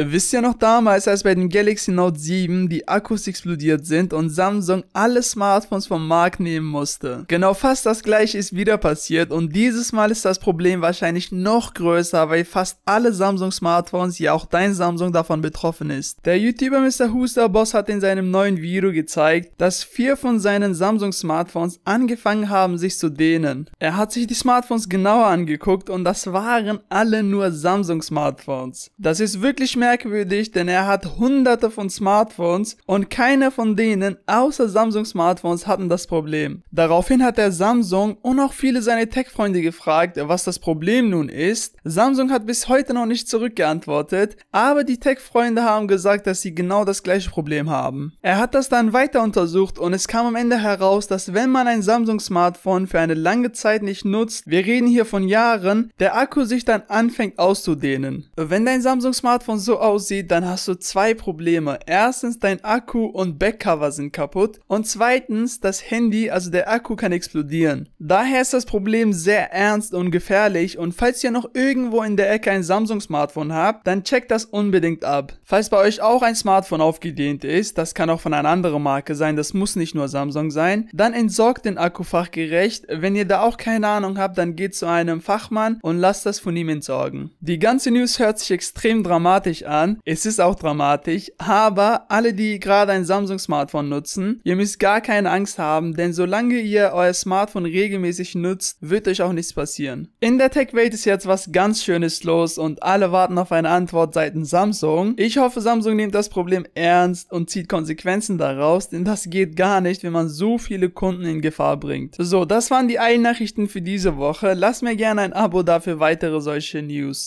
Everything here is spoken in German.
Wisst ihr noch damals, als bei den Galaxy Note 7 die Akkus explodiert sind und Samsung alle Smartphones vom Markt nehmen musste? Genau fast das gleiche ist wieder passiert und dieses Mal ist das Problem wahrscheinlich noch größer, weil fast alle Samsung Smartphones, ja auch dein Samsung davon betroffen ist. Der YouTuber Mr. Huster Boss hat in seinem neuen Video gezeigt, dass vier von seinen Samsung Smartphones angefangen haben sich zu dehnen. Er hat sich die Smartphones genauer angeguckt und das waren alle nur Samsung Smartphones. Das ist wirklich mehr merkwürdig, denn er hat hunderte von Smartphones und keiner von denen außer Samsung Smartphones hatten das Problem. Daraufhin hat er Samsung und auch viele seiner Tech-Freunde gefragt, was das Problem nun ist. Samsung hat bis heute noch nicht zurückgeantwortet, aber die Tech-Freunde haben gesagt, dass sie genau das gleiche Problem haben. Er hat das dann weiter untersucht und es kam am Ende heraus, dass wenn man ein Samsung Smartphone für eine lange Zeit nicht nutzt, wir reden hier von Jahren, der Akku sich dann anfängt auszudehnen. Wenn dein Samsung Smartphone so aussieht, dann hast du zwei Probleme. Erstens, dein Akku und Backcover sind kaputt. Und zweitens, das Handy, also der Akku kann explodieren. Daher ist das Problem sehr ernst und gefährlich. Und falls ihr noch irgendwo in der Ecke ein Samsung-Smartphone habt, dann checkt das unbedingt ab. Falls bei euch auch ein Smartphone aufgedehnt ist, das kann auch von einer anderen Marke sein, das muss nicht nur Samsung sein, dann entsorgt den Akku fachgerecht. Wenn ihr da auch keine Ahnung habt, dann geht zu einem Fachmann und lasst das von ihm entsorgen. Die ganze News hört sich extrem dramatisch dramatisch an. Es ist auch dramatisch, aber alle, die gerade ein Samsung-Smartphone nutzen, ihr müsst gar keine Angst haben, denn solange ihr euer Smartphone regelmäßig nutzt, wird euch auch nichts passieren. In der Tech-Welt ist jetzt was ganz Schönes los und alle warten auf eine Antwort seitens Samsung. Ich hoffe, Samsung nimmt das Problem ernst und zieht Konsequenzen daraus, denn das geht gar nicht, wenn man so viele Kunden in Gefahr bringt. So, das waren die Eilnachrichten für diese Woche. Lasst mir gerne ein Abo da für weitere solche News.